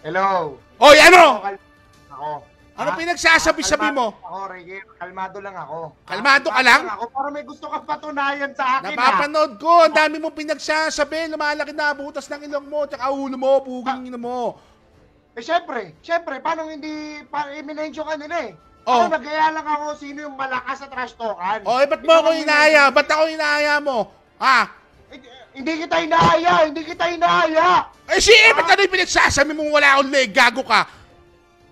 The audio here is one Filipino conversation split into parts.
Hello. Oy, ano? Ako. Ano Ha? pinagsasabi-sabi mo? Kalmado Ako, Reggie. Kalmado lang ako. Kalmado ka lang? Ako, para may gusto kang patunayan sa akin, ha? Napapanood ko, ang dami mong pinagsasabi, lumalaki na butas ng ilong mo, tsaka ulo mo, puging ah. ino mo. Eh, syempre. Syempre, paano hindi, pa, eminensyo ka nila, eh. Oh. Ano, nagaya lang ako sino yung malakas sa trash talkan. O, oh, eh, ba't mo ako ang inaaya? Ba't ako inaaya mo? Ha? Hindi kita inaaya! Hindi kita inaaya! Eh, si eh, ba't ano yung pinagsasami mong wala akong leg? Gago ka!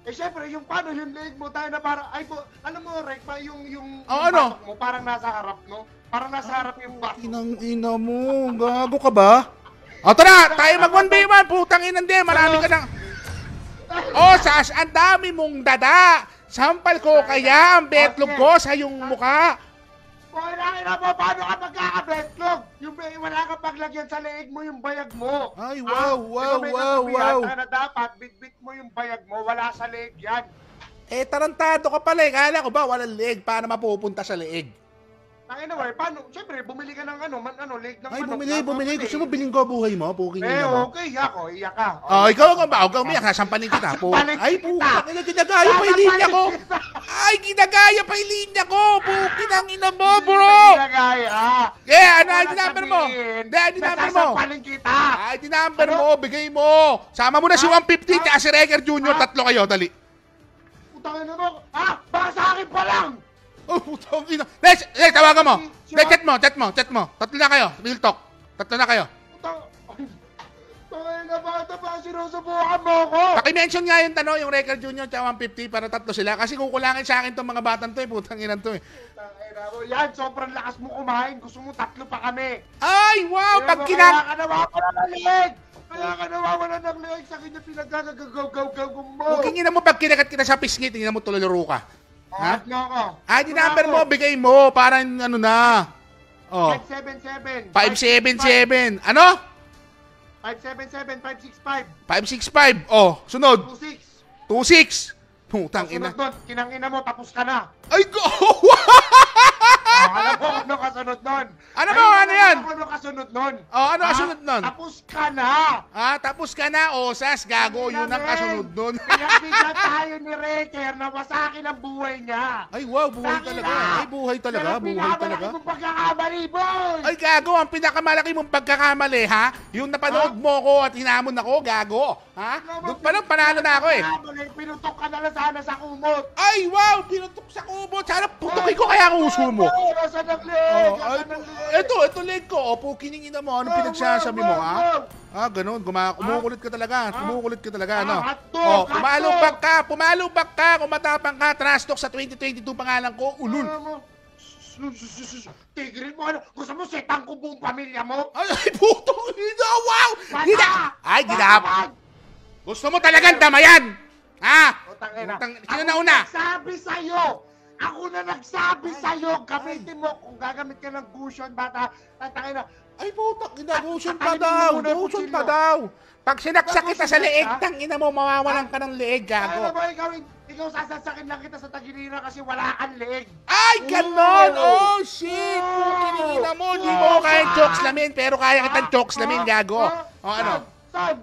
Eh, syempre, yung paano yung leg mo, tayo na parang, ay po, alam mo, Rek, pa yung, yung, oh, yung Oh, ano? mo, parang nasa harap, no? Parang nasa harap yung batok. Inang ina mo, gago ka ba? O tara, tayo mag 1v1, putang ina hindi, marami ka nang... oh, sas, ang dami mong dada! Sampal ko kaya ang betlog ko sa iyong mukha! Kung inaaya na mo, paano lalagyan sa leeg mo yung bayag mo. Ay, wow, ah, wow, diba wow, wow. Na dapat, bitbit mo yung bayag mo, wala sa leeg yan. Eh, tarantado ka pala eh. Kala ko ba, walang leeg, paano mapupunta sa leeg? Ang ina, anyway, paano? Siyempre, bumili ka ng ano, man, ano, leg ng Ay, manok. bumili, bumili. Gusto mo biling ko buhay mo? Puking eh, ina okay, ako, oh, iyak ka. Oh, ikaw ang ba? Huwag umiyak, sasampanin kita. Po. Sasampanin Ay, kita. puta. Ina, ginagaya pa yung linya ko. Ay, ginagaya pa yung linya ko. Pukin ang ina mo, bro. Ginagaya. Yeah, ano, Wala ang number mo? sabihin. Hindi, ang number mo. Sasampanin kita. Ay, dinamber ano? mo, bigay mo. Sama mo na si Ah, 150 ah, si Reger Jr. Tatlo kayo, dali. Putang ano ina mo. Ah, baka sa akin pa lang. Oh, putang ina. Lex, Lex, tawagan mo. Lex, chat mo, chat mo, chat mo. Tatlo na kayo. Real talk. Tatlo na kayo. Tangay na bata pa, sinusubukan mo ako! Pakimension nga yung tanong, yung Record Junior at 150 para tatlo sila. Kasi kukulangin sa akin tong mga batang to eh, putang inan to eh. Tangay na Yan, sobrang lakas mo kumain. Gusto mo tatlo pa kami. Ay, wow! Kaya pag kinang... Kaya ka nawawala ng leg! Kaya ka nawawala ng leg sa kanya pinagagagagaw-gaw-gaw mo! Huwag kinginan mo pag kinagat kita sa pisngi, tingnan mo tululuro ka. Ha? Tatlo ako. Ah, di number mo, bigay mo. Parang ano na. Oh. 577. 577. Ano? 577, 565. 565. Oh, sunod. 26. 26. Putang ina. Sunod doon, kinangina mo, tapos ka na. Ay, go! ano oh, ba mo ano kasunod nun? Ano ba? Ano yan? Alam mo ano kasunod nun? Oh, ano kasunod nun? Tapos ka na! Ah, tapos ka na. O, oh, sas, gago. Yun ang kasunod nun. Kaya bigla tayo ni Reker na masakin ang buhay niya. Ay, wow. Buhay talaga. Ay, buhay talaga. Buhay talaga. Pero pagkakamali, boy! Ay, gago. Ang pinakamalaki mong pagkakamali, ha? Yung napanood mo ko at hinamon ako, gago. Ha? Doon pa lang, panalo na ako eh. Pinutok ka na lang sana sa kumot. Ay, wow! Pinutok sa kumot umubo. Sana putukin ko kaya ang uso mo. Nasa ng leg! Oh, ay, ito, ito leg ko. Opo, kiningin mo. Anong pinagsasabi mo, ha? Ah, ganun. Guma kumukulit ka talaga. Kumukulit ka talaga, ano? Ah, oh, pumalubak ka. Pumalubak ka. Kung matapang ka, trash sa 2022 pangalan ko, ulul. Ah, Tigre mo, ano? Gusto mo setang ko buong pamilya mo? Ay, putong ina, wow! Gina ay, ginap. Gusto mo talagang damayan? Ha? Utang ina. Sino na una? Sabi sa'yo, ako na nagsabi sa iyo gamitin mo kung gagamit ka ng cushion, bata. Tatangin na, ay putang ina, cushion pa daw, cushion pa daw. Pag sinaksak kita sa leeg, tang ina mo, mawawalan ka ng leeg, gago. Ano ba ikaw, ikaw sasasakin lang kita sa tagilira kasi wala kang leeg. Ay, ganon! Oh, shit! Putang ina mo, hindi mo kaya chokes namin, pero kaya kitang chokes namin, gago. O oh, ano? Sam,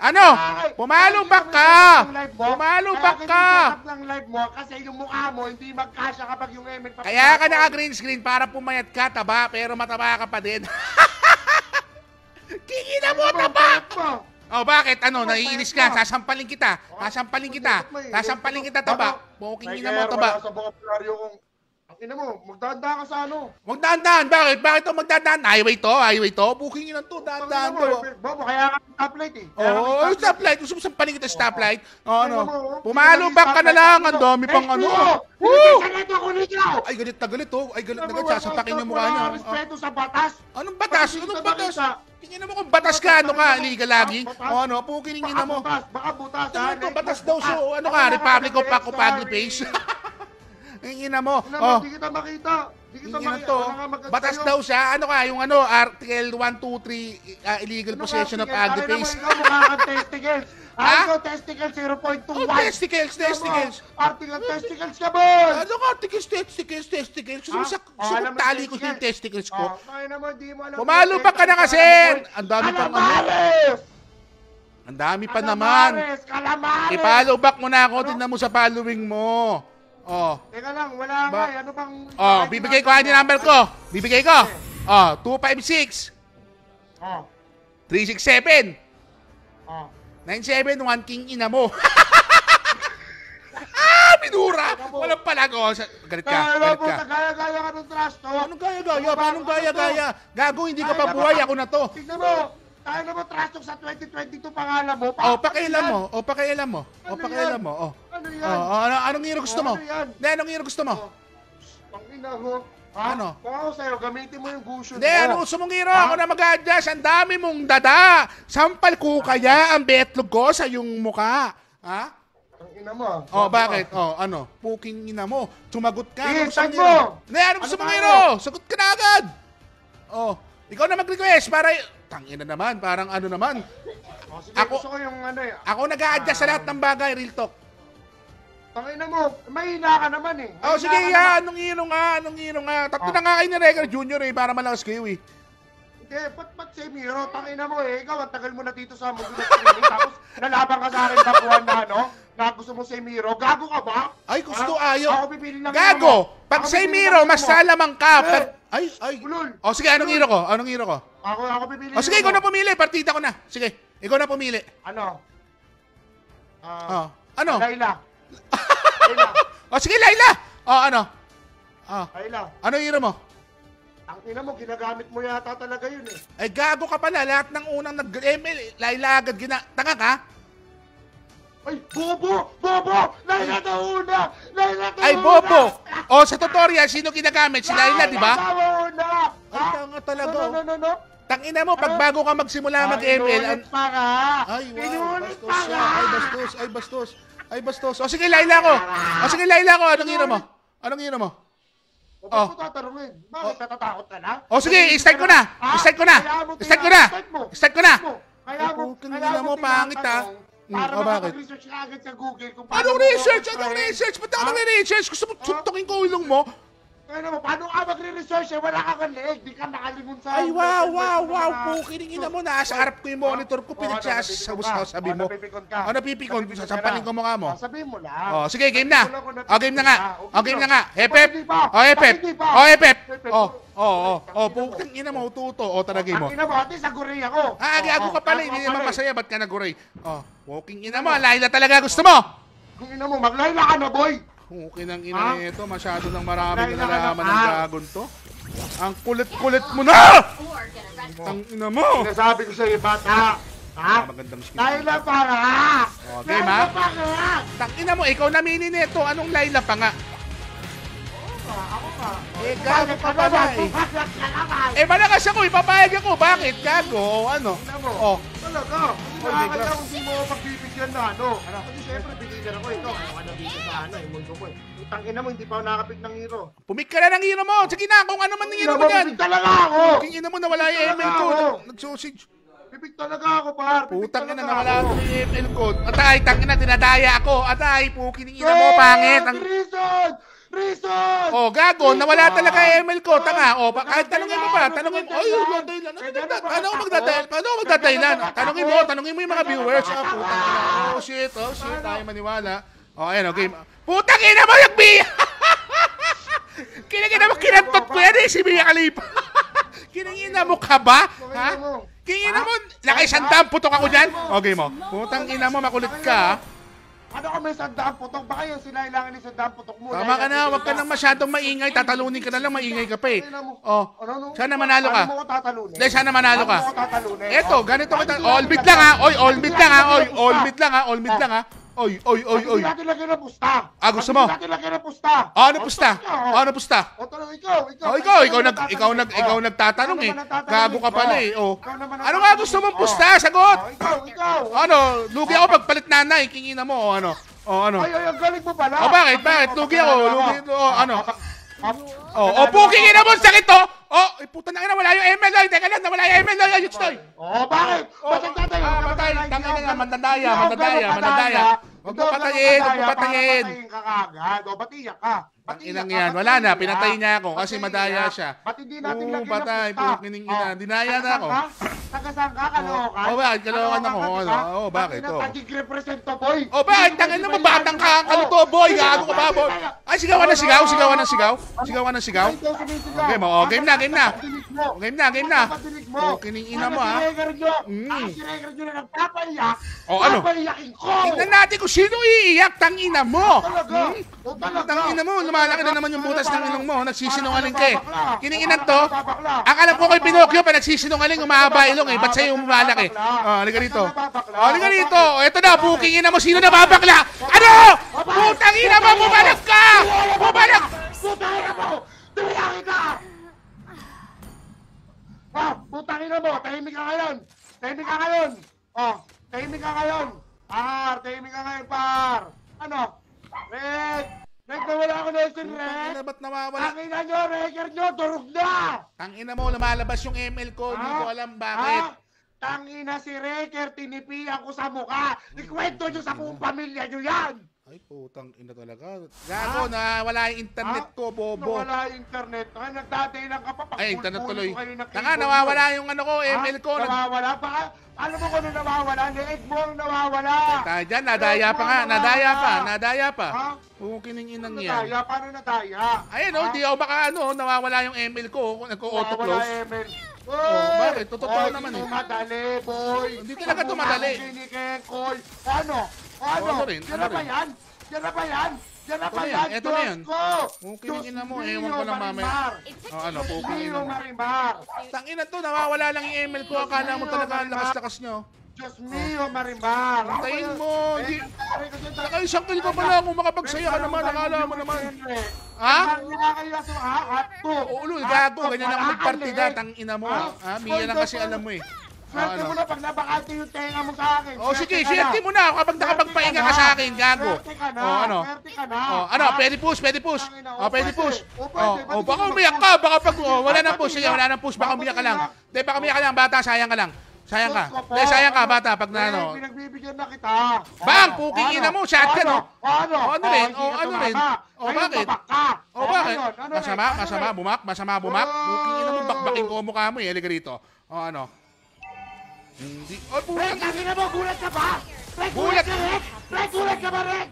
Ano? Pumalo back ka! Pumalo back ka! ng live mo kasi yung mukha mo hindi magkasya kapag yung Emil pa. Kaya ka naka-green screen para pumayat ka, taba, pero mataba ka pa din. Kikina mo, ano taba! Oh, bakit? Ano, ano naiinis ka? Sasampalin kita. Oh, Sasampalin kita. Sasampalin kita, taba. Ano? Bukingin na mo, taba. Wala sa vocabulary yung ang ina mo, magdadaan ka sa ano. Magdadaan? Bakit? Bakit ito magdadaan? Highway to, highway to. Booking yun to, dadaan to. Eh, Bobo, kaya ka stoplight eh. Oo, oh, stoplight. stoplight. Gusto mo saan panig ito, stoplight? Oo, ano. Oh. Pumalo ba ka na lang. Ang dami pang ano. Ah. Eh, Woo! Ay, galit na galit oh. Ay, galit na galit. Eh, Sasapakin yung mukha niya. Respeto sa batas. Anong batas? Anong batas? na mo kung batas ka, ano ka, illegal lagi. O ano, pukinin niyo na mo. Baka butas, baka butas. Tingnan ah. batas daw. So, oh. ano ka, Republic of Pacopagli Page. Ang ina mo. Ina mo, oh. di kita makita. Di kita Ingin makita. To. Batas daw siya. Ano ka, yung ano, Article 123, uh, ah, illegal ano possession of agri paste. Ano naman ikaw, testicles. Ha? Ano testicles, 0.21. Oh, testicles, testicles. Article testicles ka, boy. Ano ka, testicles, testicles, testicles. Sumusak, ah? oh, sumutali ko yung testicles ko. Oh, ano mo, di mo alam. Pumalo pa ka na kasi. Ano. Ang dami pa. Ang Ang dami pa Calamares, naman. Calamares. I-follow back mo na ako. Ano? Tingnan mo sa following mo. Oh. Teka lang, wala ba- nga. Eh. Ano bang... Oh, bibigay ko ID number ko. Bibigay ko. Oh, 256. Oh. 367. Oh. 97, one king ina mo. ah, binura! Walang palago. Sa- Galit ka, Kaya galit ka. gaya-gaya ka ng trash talk. Anong gaya-gaya? Paano gaya-gaya? Gago, hindi ka pa buhay. Ako na to. Tignan mo, tayo na mo trastok sa 2022 pangalan mo. Pa- oh, pakialam mo. O, ano oh, pakialam mo. O, oh, ano pakialam mo. Oh. Ano yan? Oh, oh ano, anong hero gusto mo? Ano yan? Hindi, anong hero gusto mo? Pangina ina ho. Ha? Ano? Kung ako sa'yo, gamitin mo yung gusion Hindi, mo. ano gusto mong hero? Ako na mag-adjust. Ang dami mong dada. Sampal ko kaya ang betlog ko sa yung mukha. Ha? Ang ina mo. ah. Oh, bakit? Oh, ano? Puking ina mo. Tumagot ka. Sige, Anong gusto mong hero? Hindi, anong gusto Ano mong hero? Sagot ka na agad. Oh. Ikaw na mag-request para... Tangina naman, parang ano naman. Ako- ko yung ano eh. Ako nag-a-adjust sa lahat ng ah. bagay, real talk. Tangina mo, mahina ka naman eh. Oh, sige, ka ah, naman. ya, anong ino nga, anong ino nga. Tatlo oh. na nga kayo ni Regal Junior eh, para malakas kayo eh. Hindi, ba't ba't si Miro? Tangina mo eh. Ikaw, ang tagal mo na dito sa mundo na tapos nalaban ka sa akin bakuhan na, ano. Gago gusto mo si Miro. Gago ka ba? Ay, gusto ah, ayaw. Ako pipili ng Gago! Mo. Pag si Miro, mas salamang ka. Eh. Par- ay, ay. Ulol. O sige, anong hero ko? Anong hero ko? Ako, ako pipili. O sige, ikaw na pumili. Partida ko na. Sige, ikaw na pumili. Ano? Uh, oh. Ano? Layla. Layla. o sige, Layla. O ano? Oh. Layla. Ano hero mo? Ang ina mo, ginagamit mo yata talaga yun eh. Ay, gago ka pala. Lahat ng unang nag-ML, eh, Layla agad gina... Tanga ka? Ay, Bobo! Bobo! Laila una! Laila nauna! Ay, Bobo! O, sa tutorial, yan, sino ginagamit? Si Laila, di ba? Laila nauna! Ay, tanga talaga. No, no, no, no. Oh. Tangina mo, pag ano? bago ka magsimula mag-ML... Ay, pa ka! Ay, wow! Bastos siya! Ay, bastos! Ay, bastos! Ay, bastos! O, sige, Laila ko! O, sige, Laila ko! Anong ino mo? Anong ino mo? O, ba't ko oh. tatarungin? Bakit oh. natatakot ka na? O, sige, start ko na! Start ko na! Start ko na! Start ko na! Kaya mo, kaya mo, pangit ha. Ah. Para oh, bakit? research ka agad sa Google. Kung Anong mo- research? Anong research? Ba't ako ah? nag-research? Gusto mo suntukin ah? ko ilong mo? Kaya naman, paano ka magre-research eh? Wala ka kang leeg, di ka nakalingon sa... Ay, wow, wow, wow, pukiling ina mo, nasa-arap ko yung oh, monitor ko, oh, pinagsasawus-saw, sabi mo. Oh, napipikon ka. O, napipikon, sasampalin ko mukha mo. Sabihin mo lang. Oh, sige, game na. O, game na nga. Oh, game na nga. Hepep. Ah, oh, hepep. Oh, hepep. Oh, Oo, oo, oo, putang ina mo, tuto. O, talagay mo. Ang ina mo, ate, sa guray ako. Ah, agi, ako ka pala, hindi naman masaya, ba't ka naguray? Oh, walking ina mo, laila talaga gusto mo. Kung ina mo, maglaila ka na, boy. Kung okay ng ina ah? ito, masyado nang marami na nalaman ng dragon to. Ang kulit-kulit mo na! Ang ina mo! Sinasabi ko sa iyo, bata! Ha? Ah, magandang skin. Laila pa nga! O, game ha? Laila pa nga! Tangina mo, ikaw naminin nito. Anong Laila pa nga? pa, ako pa. Eh, gago ka pala eh. Eh, malakas ako, ipapayag ako. Bakit? Gago, ano? Tingnan mo. Oh. Talaga. Kasi nakakala kung sino ako pagbibigyan na ano. Kasi syempre, binigyan ako ito. Kaya ka nabigyan sa ano, yung mundo ko eh. Tangin mo, hindi pa ako nakakapit ng hero. Pumik ka na ng hero mo. Sige na, kung ano man ng hero mo dyan. Pumik talaga ako. Tingin mo, nawala yung ML ko. Nag-sausage. Pipig talaga ako, par. Putang ina, nawala ako ng ML code. Atay, tangin na, dinadaya ako. Atay, pukinig ina mo, pangit. Ang... Reason! Prison! Oh, gago, nawala ah. talaga yung ML ko. Tanga, oh, pa, kahit tanongin mo pa, tanongin mo. Ay, yung Thailand. Paano ako magda-Thailand? Paano ako magda-Thailand? Tanongin mo, tanongin mo yung mga viewers. Ah, puta. Oh, shit. Oh, shit. Tayo maniwala. Oh, ayan, okay. Oh, Putang ina mo yung Mia! Kinagina mo, kinantot ko yan eh, si Mia Kalipa. Kinagina mo ka ba? Ha? Kinagina mo, nakaisang dam, putok ako dyan. Okay mo. Putang ina mo, makulit ka. Ah. Ano kami sa dam putok? Baka yung sinailangan ni sa dam putok mo. Tama ka na, huwag ka nang masyadong maingay. Tatalunin ka na lang, maingay ka pa eh. Oh, ano, ano? sana manalo ka. Paano mo ko tatalunin? Hindi, sana manalo ka. Paano mo ko tatalunin? Eto, ganito kita. All beat lang ha. Oy, all beat lang ha. Oy, all beat lang ha. All beat lang ha. Oy, oy, oy, oy. Hindi natin lagyan ng pusta. Ah, gusto mo? Hindi natin lagyan ng pusta. Ah, ano oh, pusta? Oh. Ah, ano pusta? O, oh, tanong ikaw, ikaw. Oh, ikaw, ikaw, nag, ikaw, nag, ikaw nagtatanong eh. Gago ka pala eh. Oh. Ano nga gusto mong pusta? Sagot! Ikaw, ikaw. Ano, lugi ako pagpalit nanay, kingina mo, o ano. O ano. Ay, ay, ang galing mo pala. O bakit, bakit? Lugi ako, lugi, o ano. Ah, ah, Oh, oh, booking ina mo, sakit to! Oh. oh, eh, puta na ina, wala yung ML oy. Teka lang, wala yung ML oy, ayun Oh, bakit? Oh, bakit oh, tatay? Ah, patay, tangina na, mandadaya, mandadaya, mandadaya. Huwag mo patayin, huwag mo patayin. Patayin ka kagad, o batiyak ka. Ang inang yan. Ah, wala na. Pinatay niya ako kasi madaya siya. Ba't hindi natin Oo, lagyan ng patay. pusta? Putok ina. Oh, Dinaya na ako. Tagasang ka, Kaloocan? Oh, bakit? Kaloocan ako. Ano? Oh, bakit? Ang Oh. represent to, boy. Oh, bakit? Tangin na mabatang ka. Ang ano oh. boy? Gago ka ba, boy? Ay, sigawan na sigaw. Sigawan na sigaw. Sigawan na sigaw. Okay, mo. Oh, game na, game na. Game na, game na. Oh, kining ina mo, ah. Mm. Ah, sinegar nyo na nagpapaiyak. Oh, ano? Papaiyakin ko. Tingnan natin kung sino iiyak. tang ina mo. Talaga. Hmm? Oh, ina mo lumalaki na naman yung butas ng ilong mo, nagsisinungaling ka eh. Ano ano ano Kiniinan to, akala alam ko kay Pinocchio pa nagsisinungaling, umahaba ilong eh, ba't sa'yo lumalaki? Oh, halika dito. Oh, halika dito. Oh, eto na, booking ina mo, sino na babakla? Ano? Putang ina mo, bumalag ka! Bumalag! Putang ina mo! Tumiyaki ka! Oh, putang ina mo, tahimik ka ngayon! Tahimik ka ngayon! Oh, tahimik ka ngayon! Par, tahimik ka ngayon, par! Ano? Red! Nagtawala ako ng sunrest. Ba't nawawala? Ang ina nyo, record nyo, turok na! ina mo, lumalabas yung ML ko. Hindi ah, ko alam bakit. Ha? Ah, Tangina si Reker, tinipi ko sa mukha. Ikwento nyo sa mm. buong pamilya nyo yan! Ay, putang ina talaga. Gago ah! na, wala yung internet Ha? Ah! ko, bobo. Nawala yung internet. Ah, nagdatay lang ka pa. Ay, internet tuloy. Tanga, nawawala yung ano ko, ML ko. Nawawala pa. Alam mo kung ano nawawala? Leeg mo ang nawawala. Tayo dyan, nadaya pa nga, nadaya pa, nadaya pa. Ha? kining inang yan. Nataya? Paano nadaya? Ayun, no, oh, di ako baka ano, nawawala yung ML ko, Kung nag auto close Nawawala, Emel. Oh, bakit? Totoo naman eh. Tumadali, boy. Hindi talaga tumadali. Ang kinikengkoy. Ano? Ano? Oh, ano rin, Diyan na ba yan? Diyan na ba yan? Diyan na ba yan? Ito na yan. Okay, Diyos na mo. Ewan ko lang mamaya. Oh, ano, pupingin mo. Marimar. Tangina to, nawawala lang yung email ko. Akala mo talaga ang lakas-lakas nyo. Diyos mio, Marimar! Antayin mo! Hindi... Nakay, isang pa pala kung makapagsaya ka ano naman, nakala mo naman. Ha? Oo, ulo, gago, ganyan ako magpartida, tang ina mo. Ha? Ah, Mia lang kasi alam mo eh. Swerte ano? mo na pag nabakante yung tenga mo sa akin. Oh, sige, swerte mo na. Kapag nakapagpahinga ka, sa akin, gago. Swerte ka na. Oh, ano? Swerte ka na. Oh, ano? Pwede push, pwede push. Oh, oh, pwede push. Oh, oh, oh, baka umiyak ka. Baka pag, oh, wala nang push. Sige, wala nang push. Baka umiyak ka lang. Hindi, baka umiyak ka lang, bata. Sayang ka lang. Sayang ka. Hindi, sayang ka, bata. Pag na, ano. Pinagbibigyan na kita. Bang, ano? puking ina mo. Ano? Shotgun, oh. Ano? Ano rin? Oh, ano rin? Oh, oh, bakit? O, bakit? Masama, masama, bumak, masama, bumak. Puking ina mo, bakbakin ko mo mukha mo, eh. Halika O, Oh, ano? Hindi. Oh, bulat! Rek, akin na mo! Gulat ka ba? Rek, gulat ka, Rek! Rek, gulat ka ba, Rek?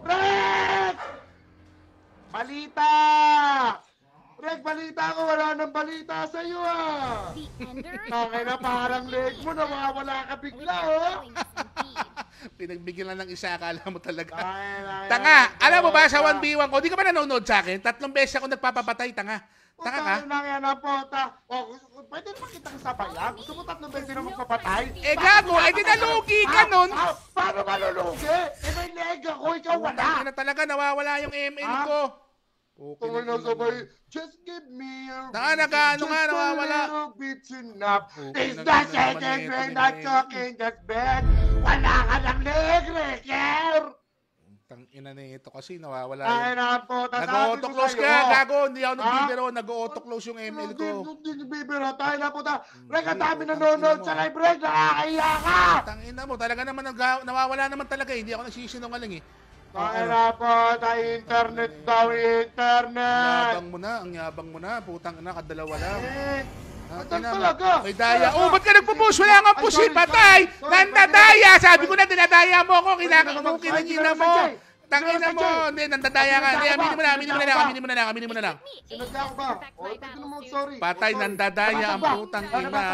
Rek! Balita! Rek, balita ko. Wala nang balita sa'yo, ah. Okay na parang leg mo. na Nawawala ka bigla, oh. Pinagbigyan lang ng isa, akala mo talaga. Tanga! Alam mo ba, sa 1v1 ko, di ka ba nanonood sa akin? Tatlong beses ako nagpapapatay, tanga. Taka ka? Putang ina yan, ah, puta. O, oh, gusto- pwede naman kitang sabayan. Gusto mo tatlong beses na magpapatay? Eh, gago, eh, dinalugi ka nun. Ah, ah, paano malulugi? Eh, may leg ako, ikaw Wala wala. na talaga, nawawala yung ML ah. ko. Okay, Tungkol na sabay, just give me a Taka, reason, naka- ano nga, nawawala. a little bit's enough. Okay, Is the nagkakaroon naman second na ito, we're not nagkakaroon. talking just bad? Wala ka ng leg, Reker! Tang ina na ito kasi nawawala yun. Ay, na po. Nag-auto-close ka, gago. Hindi ako nagbibiro. Ah? Nag-auto-close yung ML ko. Hindi nagbibiro. Tayo na po. Hmm, Rek, ang dami nanonood sa live, Rek. Nakakahiya ka. Tang ina mo. Talaga naman, nawawala naman talaga. Eh. Hindi ako nagsisinungaling eh. Tayo na po. Tayo internet daw. Internet. Ang yabang mo na. Ang yabang mo na. Putang ina, kadalawa lang. Eh. Patay talaga. May daya. Oh, ba't ka nagpo-push? Wala nga push eh. Patay! Nandadaya! Sabi ko na, dinadaya mo ako. Kailangan ko kinanina mo. Tangin na mo. Hindi, nandadaya ka. Hindi, aminin mo na, aminin mo na lang, aminin mo na lang, aminin mo na lang. ba? O, ito mo, sorry. Patay, nandadaya ang putang ina.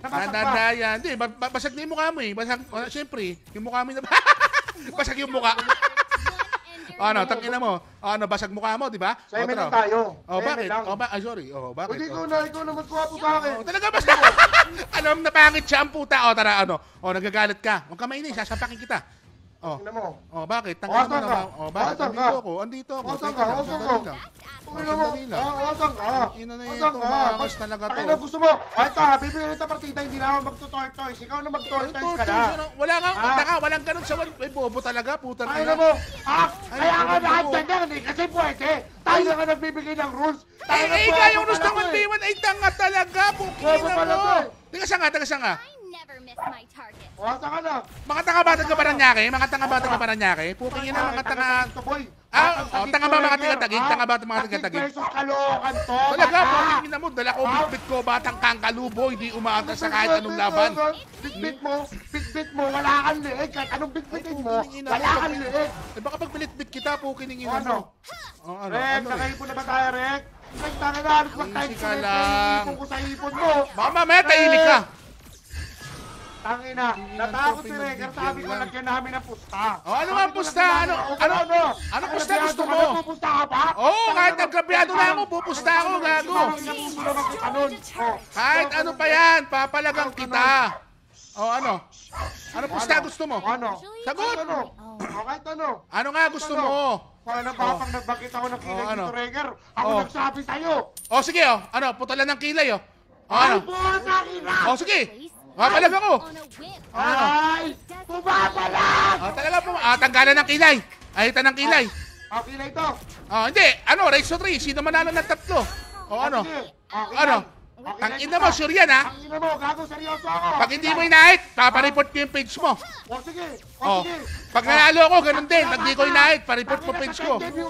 Nandadaya. Hindi, basag na yung mukha mo eh. Basag, oh, siyempre, yung mukha mo na. basag yung mukha. Ano, tangina mo. Ano, basag mukha mo, di ba? Sa eme lang tayo. Oh, bakit? lang. Oh, ba- ah, sorry. Oh, bakit? Hindi ko Oh. na, ikaw naman swapo bakit? Oh, talaga basta. Alam na pangit siya ang puta. O, tara, ano. Oh, nagagalit ka. Huwag ka mainis, sasapakin kita. Oh. Tingnan mo. Oh, bakit? Tanggalin mo na ka? Oh, bakit? Asan ka? Andito ako. Andito ako. Asan ka? Teka lang, Asan ka? sandali lang. Tingnan mo. Ah, Asan ka? Asan ka? maangas ano gusto mo. Ay, ta, bibigyan kita partida, hindi na ako magtutortoise. Ikaw na magtutortoise ka na. Wala nga, Ah. taka, walang ganun sa wal. Ay, bobo talaga, puta na. Ano mo. Ha? Ah, kaya ka nakaganyan, hindi kasi pwede. Tayo ka nagbibigay ng rules. Tayo eh, na Eh, eh, ikaw yung ano gusto pala ko 1 Ay, tanga talaga, Bobo pukina pala mo. eh. nga, teka nga never miss my target. Ah, oh, tanga na. Mga tanga-bata para ba nangyari? Mga tanga-bata ka ba nangyari? Pukin yun ang mga tanga... Ah, oh, tanga ba mga tagatagig? Tanga ba mga tagatagig? Versus kalokan to. Talaga, pukin na mo. Dala ko, bitbit ko, batang kangkalubo. Hindi umaata sa kahit anong ano laban. Ano ano bitbit mo, bitbit mo, wala kang liig. anong bitbitin mo, wala kang liig. Eh, baka pag bilitbit kita, pukin yung ina mo. Oh, ano? Rek, nakaipon na ba tayo, Rek? Nagtanga na, nagpag-time sa ipon ko sa ipon mo. Mama, may tahimik ka. Tangina, natakot si Regar, sabi ko lagyan namin ng pusta. O, oh, ano nga ano- ano- pusta? Ano, ano, ano? Ano pusta gusto mo? Pupusta ka pa? Oo, kahit nagkrabyado na ako, pupusta ako, gago. Oh. Kahit ano pa yan, papalagang kita. O, oh, ano? Ano pusta ano? gusto mo? Ano? Sagot! Kahit ano? Ano nga gusto mo? Paano ba pang nagbakit ako ng kilay dito, Regar? Ako nagsabi sa'yo. O, sige, o. Ano, putalan ng kilay, o. Ano? Ay, puro na kilay! O, sige. Ah, palag ako. Ay! Pumapalag! Ah, talaga po. Ah, tanggalan ng kilay. Ayita ng kilay. Ah, kilay to. Oh, hindi. Ano, race to three. Sino manalo ng tatlo? O ano? Ah, ano? Ang ina mo, sure yan ha? Ang ina mo, gago, seryoso ako. Pag hindi mo inahit, papareport ko yung page mo. O oh, sige, o oh, oh. sige. Pag nanalo ako, ganun din. Pag hindi ko inahit, pareport ko page ko. Pag debut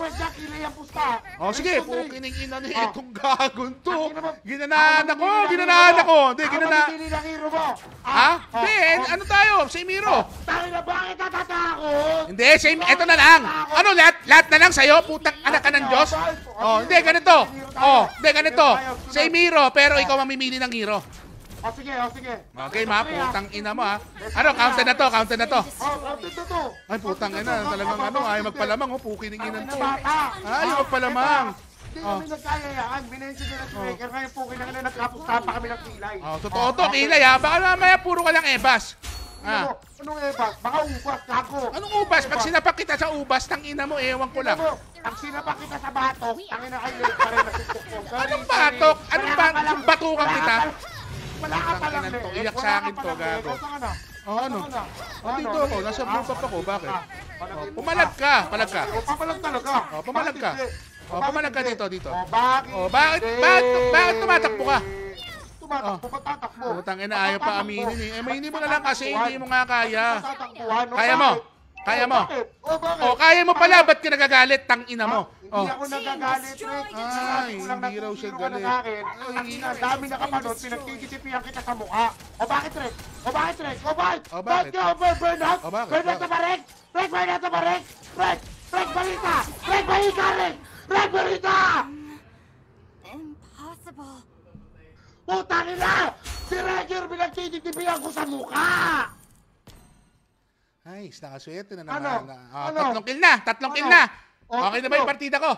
O sige, pukining ina ni oh. itong gagon to. Ginanaan ako, ginanaan ako. Hindi, ginanaan. Ako mamimili ng mo. Ah. Ha? Hindi, ano tayo? Same hero. Tayo na, bakit tatata ako? Hindi, same. Ito na lang. Ano, lahat, lahat na lang sa'yo? Putang anak ka ng Diyos? O, hindi, ganito. O, hindi, ganito. Same hero, pero hero, ikaw mamimili ng hero. O ah, sige, o ah, sige. Okay, ma, ah. putang ina mo ha. Ano, counter na to, counter na to. Oh, counted na to. Ay, putang ina, talagang ano, ay magpalamang, oh, ng ina to. Ay, magpalamang. Hindi oh. kami nagkayayaan. Binensin oh. na si Maker. Ngayon po, kailangan na nagkapustapa kami ng kilay. Oh, totoo to, kilay ha. Baka mamaya puro ka lang ebas. Eh, Ah. Ano, anong ebas? Baka ubas, gago. Anong ubas? Pag sinapakita sa ubas, tang ina mo, ewan ko lang. Ano, pag sinapak sa batok, tang ina kayo, pare na ko. Anong batok? Anong ba batukan kita? Wala ka pa lang, to. Eh. Iyak sa akin to, gago. Oh, ano? Ah, dito ano? ako, nasa ah. blue top ako, bakit? Oh, pumalag ka, palag ka. Oh, pumalag talaga. Oh, pumalag ka. Oh, pumalag ka dito, dito. Oh, bakit? Oh, bakit? Bakit tumatakbo ka? tumatakbo ka, tatakbo. Putang ina, ayaw pa aminin eh. Eh, Aminin mo na lang kasi hindi mo nga kaya. Ano ano kaya mo. Kaya oh, mo. O, bakit? O, oh, oh, kaya mo pala. Ba't ka nagagalit? Tang ina mo. Ah, oh. Hindi ako nagagalit, Rick. Ah, Ay, hindi raw siya galit. Ay, ang dami nakapanood, pinagkikitipihan kita sa mukha. O bakit, Rick? O bakit, Rick? O bakit? O bakit? Bakit ka burn out? O bakit? Burn out na ba, Rick? Rick, burn out na ba, Rick? Rick! Rick, balita! Rick, balita, Rick! Rick, balita! Impossible. Putang ina! Si Regger pinagtititipihan ko sa mukha! Ay, nakaswerte na naman. Ano? Na, oh, ano? Tatlong kill na! Tatlong ano? kill na! Okay, oh, okay na ba yung partida ko?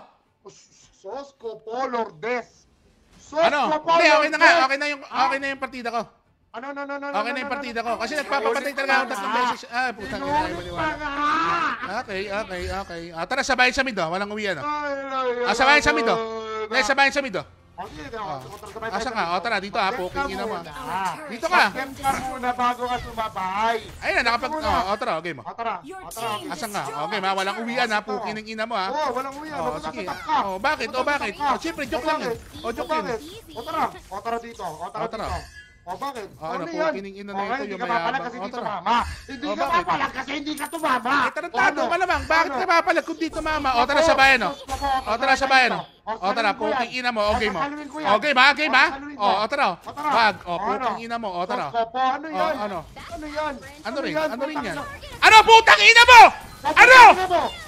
Sosko Polor Des. Sosko ano? Polor Hindi, okay na nga. Okay na yung, okay na yung partida ko. Ano, ano, ano, ano, Okay na ano, yung ano? partida ko. Kasi nagpapapatay talaga ako tatlong beses. Ah, putang ina. Okay, okay, okay. Ah, tara, sabayan sa mid, oh. Walang uwi, ano? Ah, sabayan sa mid, oh. Dahil sabayan sa mid, oh. Ah. Asa nga? O tara, dito ha, poking ina mo. Dito ka. Attempt ka muna bago ka sumabay. Ayun na, nakapag... O, tara, okay mo. O, tara. Asa nga? Okay, ma, walang uwian ha, poking ng ina mo ha. Oo, walang uwian. O, sige. O, bakit? O, bakit? O, siyempre, joke lang. O, joke lang. O, tara. O, tara dito. O, tara dito. O bakit? Ah, ano, ano yan? Kining ina na okay, ito yung mayabang. Hindi ka papalag kasi dito, mama. Hindi ka papalag kasi hindi ka tumama. Eh, tara, tanong ka naman. Ano? Bakit ano? ka papalag kung di tumama? Ano? O tara, sabayan o. O tara, sabayan o. O tara, puking ina mo. Okay mo. Okay ba? Okay ba? O, o tara. Bag. O, puking ina mo. O tara. Ano yan? Ano? Ano yan? Ano rin? Ano rin yan? Ano putang ina mo? Ano?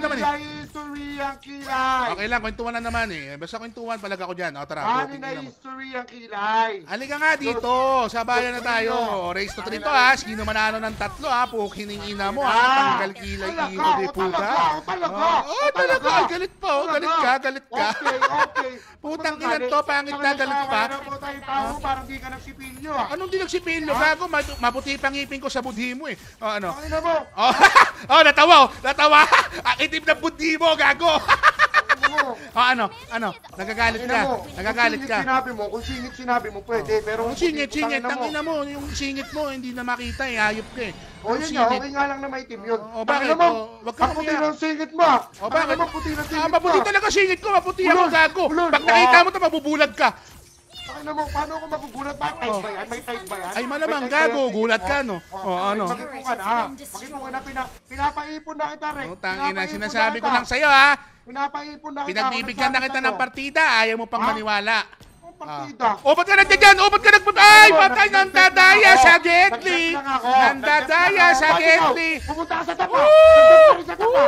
Germany. ang kilay. Okay lang, kwentuhan na naman eh. Basta kwentuhan, palag ako dyan. O tara, Ano voting na naman. history ang kilay? Halika nga dito, sabayan na tayo. Race to trito ha, sino manalo ng tatlo ha, pukin ng ina mo ha, ah, tanggal kilay Talaga, ilo de oh, puta. Oh, oh, talaga, talaga, Oo, o, talaga, talaga. galit pa oh, galit ka, galit ka. Okay, okay. Putang ina to, pangit na, galit pa. Ano po tayo tao, parang di ka nagsipilyo. ah. Anong dinagsipilo? Gago, madu- maputi pang ngipin ko sa budhi mo eh. O ano? Ang ina mo, Oh, oh natawa oh, natawa. Ang ah, itim na budhi mo, gago mo! oh, ano? Ano? Nagagalit ka? Ano? Nagagalit ka? Sinabi mo, kung singit sinabi mo, pwede. Pero kung singit, singit, tangin na mo. Yung singit mo, hindi na makita eh. Hayop ka eh. O yun nga, okay nga lang na maitim yun. O bakit? O, wag ka puti ng singit mo. Ah. O bakit? Ano maputi ng ah, singit mo? Maputi talaga singit ko, maputi ako gago. Pag nakita mo ito, mabubulag ka. Ay, naman, paano ako magugulat? May type ba yan? May type ba yan? Ay, malamang May gago, gulat ka, no? Oo, oh, oh, ano? Makipungan na. Makipungan na. Pina, pinapaipon na kita, Rex. Oh, tangin na, sinasabi ko kita. lang sa'yo, ha? Pinapaipon na kita. Pinagbibigyan na kita ng to. partida, ayaw mo pang Ha? maniwala. Ang O, ba't ka nandiyan dyan? O, ba't ka nagpunta? Ay, ano? patay, nandadaya sa Getli! Nandadaya sa ako. Getli! Pumunta ka sa tapa! Woo! Nandadaya sa tapa!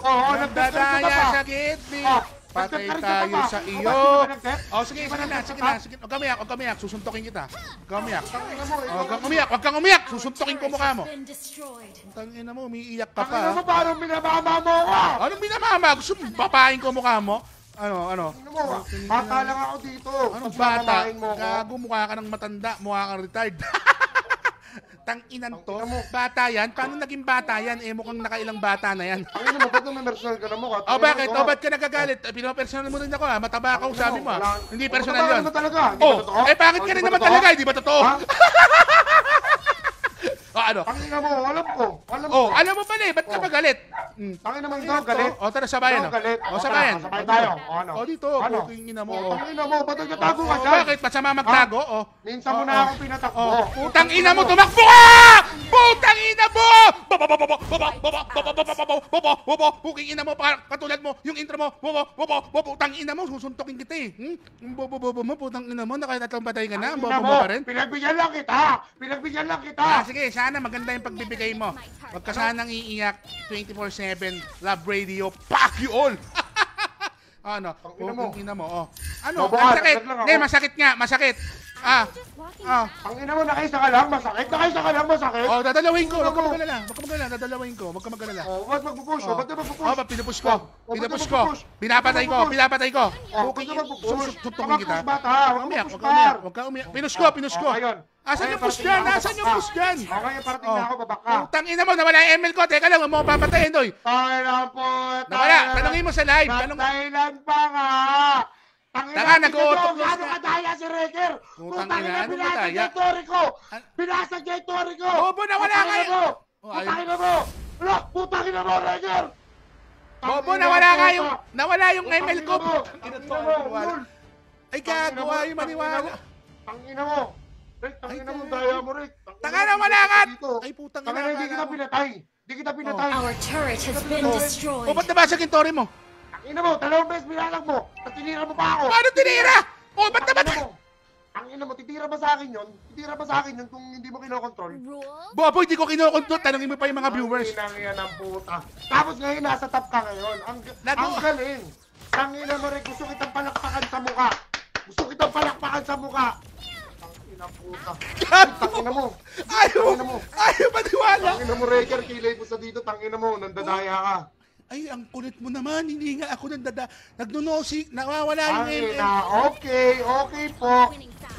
Oo, nagdadaya Nandadaya sa Getli! Ah. Patay tayo sa iyo. O, oh, sige, sige na, sige na. Sige. Huwag oh, oh, kang huwag kang Susuntokin kita. Huwag eh. kang umiyak. Huwag kang umiyak, huwag kang umiyak. Susuntokin ko mukha mo. Tangina mo, umiiyak ka pa. Ano mo, ah. parang minamama mo ako. Anong minamama? Gusto mo, papain ko mukha mo? Ano, ano? Ah. Bata lang ako dito. Ano, bata? Gago, mukha ka ng matanda. Mukha kang retired. Tang inan to. mo. Bata yan? Paano naging bata yan? Eh, mukhang nakailang bata na yan. Ang naman, mo, ba't may personal ka na mo? O oh, bakit? O oh, ba't ka nagagalit? Eh, Pinapersonal mo rin ako ha. Ah. Mataba ako, sabi mo ha. Ah. Hindi personal yun. Mataba ka talaga. Hindi ba oh. totoo? Eh, bakit ka rin naman talaga? Hindi ba totoo? O ano? Pakinggan mo, alam ko. Alam ko. Oh, alam mo pala eh, ba't ka Oh. magalit? Mm. Tangin mo, daw, galit. O, tara, sabayan. Ikaw, galit. O, sabayan. Sabay tayo. O, ano? O, dito, ano? Ano? kukuingin mo. O, o. mo, ba't nagtatago ka dyan? Bakit? sama magtago? O. Minsan mo na ako pinatakbo. putang ina mo, tumakbo ka! Putang ina mo! Baba, baba, baba, baba, baba, baba, baba, baba, baba, baba, ina mo, para katulad mo, yung intro mo, baba, baba, baba, putang ina mo, susuntokin kita eh. Hmm? Ang bobo, mo, putang ina mo, nakatatlong patay ka na, ang bobo mo mo, pa rin. Pinagbigyan lang kita. Pinagbigyan lang kita. sige, siya sana maganda yung pagbibigay mo. Huwag ka sanang iiyak. 24-7, Love Radio, pack you all! ano? Pag ina mo. Pag ina mo, oh. Ano? Ang sakit. Hindi, masakit nga, masakit. Ah, Ah. Ang ina mo, nakaisa ka lang, masakit. Nakaisa ka lang, masakit. Oh, dadalawin ko. Huwag ka magalala. Huwag ka magalala. Dadalawin ko. Huwag ka magalala. Oh, ba't magpupush? Oh. Ba't na magpupush? Oh, ba't pinupush ko? Oh, pinupush ko. Pinapatay ko. Pinapatay ko. Oh, ba't na magpupush? Tutukin kita. Huwag ka umiyak. Huwag ka umiyak. Huwag ka umiyak. Pinush ko. Pinush ko. Oh, ayun. Asan yung push dyan? Asan yung push dyan? Okay, parating na oh. ako, babaka. Putang ina mo, nawala yung ML ko. Teka lang, mo papatayin, doy. Tayo lang po. Nawala, tanongin mo sa live. Tanong... lang pa nga. Tanga, ano na ko. close Ano ka daya si Ricker? Putang ina, ano ka daya? Pinasag ko! Pinasag kay Tori ko! Bobo na wala ka. Putang ina mo! Wala! Putang ina mo, Ricker! Bobo, wala ka yung, nawala yung ML ko. Ay, gago, ay, maniwala. Tangina mo. Rick, tangina mo, daya mo, Rick. Taka na, wala ka. Ay, putang ina. Tangina, hindi kita pinatay. Hindi kita pinatay. Oh. Our turret has been destroyed. O, oh, ba't nabasag yung tori mo? Ina mo, dalawang beses binalag mo. At tinira mo pa ako. Paano tinira? Oh, ba't naman? Ang ina mo, titira ba sa akin yon? Titira ba sa akin yun kung hindi mo kinokontrol? Bobo, hindi ko kinokontrol. Tanongin mo pa yung mga viewers. Ang ina ng puta. Tapos ngayon, nasa top ka ngayon. Ang, Nadu- ang galing. Ang ina mo rin, gusto kitang palakpakan sa mukha. Gusto kitang palakpakan sa mukha. Ang ina puta. Gago! Ang ina mo. Ayaw! Ayaw maniwala! Ang ina mo, Raker, kilay mo sa dito. Tangina mo, nandadaya ka. Ay, ang kulit mo naman. Hindi nga ako nagdada. Nagnunosik. Nawawala yung Ay, MM. Na, okay, okay po.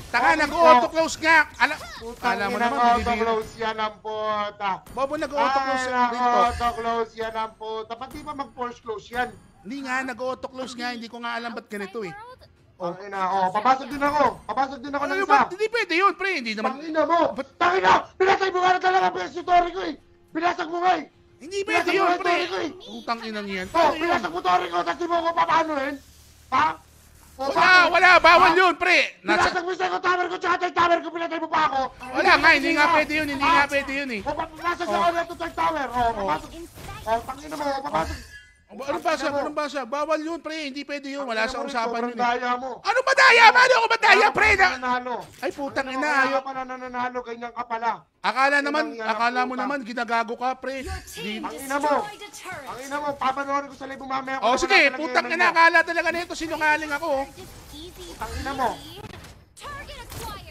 Taka, okay ano nag-auto-close nga. Ala, alam mo naman, auto-close yan ang puta. Bobo, nag-auto-close yan dito. auto-close yan ang puta. Pati ba mag-force close yan? Hindi nga, nag-auto-close nga. Hindi ko nga alam ba't ganito eh. Oh, okay na, oh, papasok din ako. Papasok din ako ng isa. Hindi pwede yun, pre. Hindi naman. Tangina mo. Tangina! Pinasay mo nga na talaga, pre, si ko eh. Pinasag mo nga eh. Hindi pwede yun, pre! Eh. Utang inang yan. Oh, pinasag motor ko, tapos di mo ko papanoin? Ha? O, wala, bakit? wala, bawal ha? yun, pre! Nasa... Pinasag misa ko, tamer ko, tsaka tamer ko, pinatay mo pa ako! Wala nga, hindi nga pwede yun, hindi nga pwede yun eh. O, papasag sa ako na ito tayo tamer, Oh, oh. papasag. O, tangin mo, papasok. Ano ba siya? Ano ba siya? Bawal yun, pre. Hindi pwede yun. Wala sa usapan yun. Eh. Daya mo. Ano ba daya? Ano ako ba daya, pre? Nanalo. Ay, putang ina. ayo pa nananalo. Ganyan ka pala. Akala naman, akala mo naman, ginagago ka, pre. Ang ina mo. Ang ina mo. Papanoorin ko sa live mamaya. Oh, sige. Putang ina. Akala talaga nito Sinungaling ako. Putang ina mo.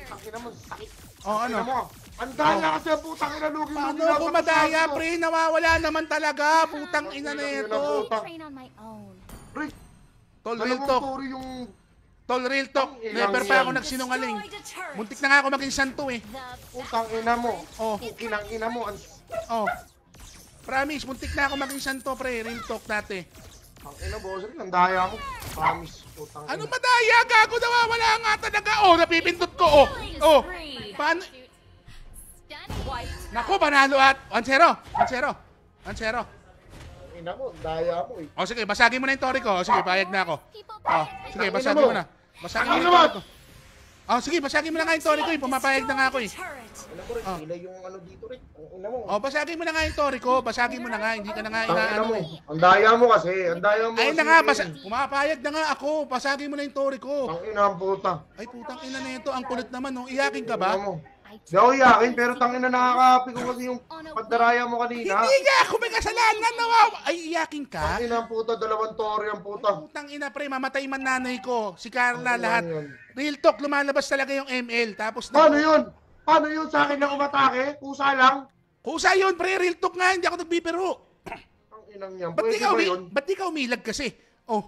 Ang ina mo. Sakit. Oh, ano? Ang daya kasi ang putang ina lugi mo Paano nila. pre? Nawawala naman talaga. Putang ina na ito. Train Tol, real talk. yung... Tol, real talk. Never pa yan. ako nagsinungaling. Muntik na nga ako maging santo eh. Putang ina mo. Oh. Kinang ina mo. Oh. Promise, muntik na ako maging santo, pre. Real talk dati. ang ina boss, Rick, ang daya mo. Promise, putang ano ina. Ano madaya? Gago nawawala nga talaga. Oh, napipindot ko. Oh, oh. Paano? Naku, panalo at 1-0. 1-0. Ina mo, daya mo eh. O sige, basagin mo na yung tori ko. O sige, payag na ako. O, sige, basagin mo na. Basagin mo na ako. O sige, basagin mo na nga yung tori ko eh. Pumapayag na nga ako eh. Alam ko rin, oh. sila yung ano dito rin. Ang ina mo. O, basagin mo na nga yung tori ko. Basagin mo na nga. Hindi ka na nga inaano eh. Ang daya mo kasi. Ang daya mo Ayun na nga, basa pumapayag na nga ako. Basagin mo na yung tori ko. Ang ina, ang puta. Ay, putang ina na ito. Ang kulit naman. No? Iyakin ka ba? Ina mo. Hindi ako yakin, pero tangin na nakakapi ko kasi yung pandaraya mo kanina. Hindi nga ako may kasalanan. Nawaw. Ay, iyakin ka. Tangin ang puta, dalawang tori ang puta. Putang ina pre, mamatay man nanay ko. Si Carla Ano lahat. yan? Real talk, lumalabas talaga yung ML. Tapos na... Paano yun? Paano yun sa akin na umatake? Kusa lang? Kusa yun pre, real talk nga. Hindi ako nagbibiro. Ang inang yan. Ba't di Pwede ka, ba umi- yun? ba't ka umilag kasi? Oh,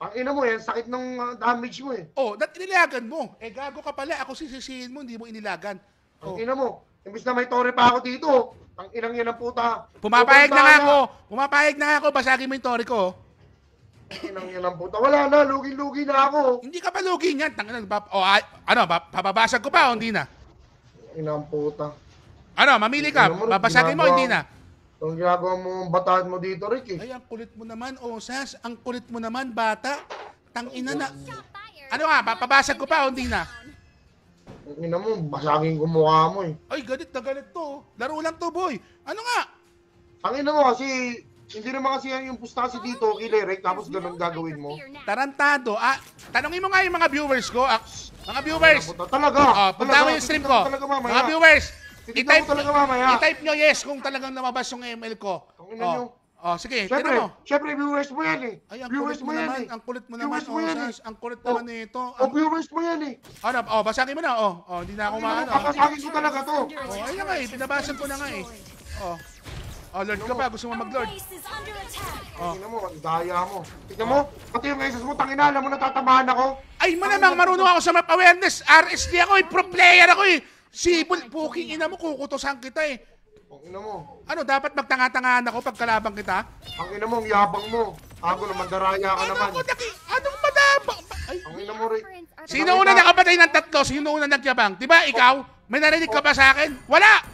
Ang ina mo yan, sakit ng ah, damage mo eh. oh, dat inilagan mo. Eh gago ka pala, ako sisisihin mo, hindi mo inilagan. Ang oh. ina mo, imbis na may tore pa ako dito, ang inang yan ang puta. Pumapayag na nga ako. Pumapayag na ako. Basagin mo yung tore ko. Ang inang yan ang puta. Wala na, lugi-lugi na ako. Hindi ka pa lugi niyan. Tangan na. O, ah, ano, ba- papabasag ko pa o hindi na? Ang ina puta. Ano, mamili ka. Babasagin mo, hindi na. Ang ginagawa mo, bataan mo dito, Ricky. Ay, ang kulit mo naman, Osas. Ang kulit mo naman, bata. Tangina na. Ano nga, papabasag ko pa o hindi na? Tingin mo, basagin ko mo eh. Ay, galit na galit to. Laro lang to, boy. Ano nga? Tangin mo kasi, hindi naman kasi yan yung pustasi dito, ilirect, oh, tapos ganun gagawin mo. Tarantado. Ah, tanongin mo nga yung mga viewers ko. Ah, mga viewers. Talaga. Oh, punta talaga, mo yung stream ko. Talaga, mamaya. mga viewers. I-type, talaga mamaya. i-type nyo yes kung talagang namabas yung ML ko. Tangin oh. nyo. Oh, sige, siyempre, mo. Siyempre, viewers mo yan eh. Ay, ang viewers kulit mo, mo naman, eh. ang kulit mo viewers naman, mo oh, sas, eh. ang kulit naman oh, nito. Ang... Oh, viewers mo yan eh. Ano, oh, basahin mo na, oh. Oh, hindi na ako ano maano. Papasagin ko talaga to. Oh, ayun nga eh, pinabasa ko na nga eh. Oh. Oh, Lord ka pa, gusto mo mag-Lord. Oh. Tingnan mo, ang daya mo. Tingnan mo, pati yung ISIS mo, tangina, alam mo natatamaan ako. Ay, manamang marunong ako sa map awareness. RSD ako eh, pro player ako eh. Sibol, puking ina mo, kukutosan kita eh. Ang ina mo. Ano, dapat magtanga-tangaan ako pag kalabang kita? Ang ina mo, ang yabang mo. Ako naman, daraya ka ano naman. Ako, naki, anong madabang? Ay. Ang ina mo, Rick. Sino una nakapatay ng tatlo? Sino una nagyabang? Di ba, ikaw? May narinig ka ba sa akin? Wala!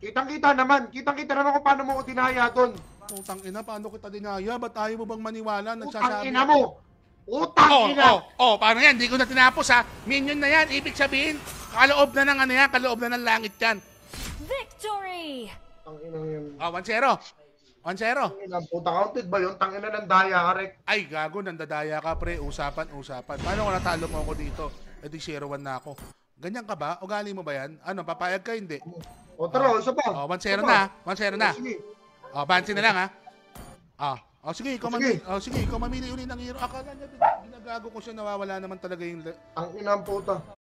Kitang-kita naman. Kitang-kita naman kung paano mo ko dinaya doon. Utang ina, paano kita dinaya? Ba't tayo mo bang maniwala? Nagsasabi? Putang ina mo! Utang oh, ina! Oh, oh, paano yan? Hindi ko na tinapos ha. Minion na yan. Ibig sabihin, kaloob na ng ano yan, kaloob na ng langit yan. Victory! Ang inang yun. Oh, 1-0. 1-0. Inang puta counted ba yun? Tangina ng daya ka, Rek. Ay, gago, nandadaya ka, pre. Usapan, usapan. Paano ko natalo mo ako dito? E di 0-1 na ako. Ganyan ka ba? Ugali mo ba yan? Ano, papayag ka? Hindi. O, tara, ah. isa pa. Oh, 1-0 na. 1-0 ah. na. Sige. Oh, pansin na lang, ha? Ah. Oh. Oh, oh, sige, ikaw mamili. Oh, sige, ikaw mamili uli ng hero. Akala niya, ginagago ko siya, nawawala naman talaga yung... Ang inang puta.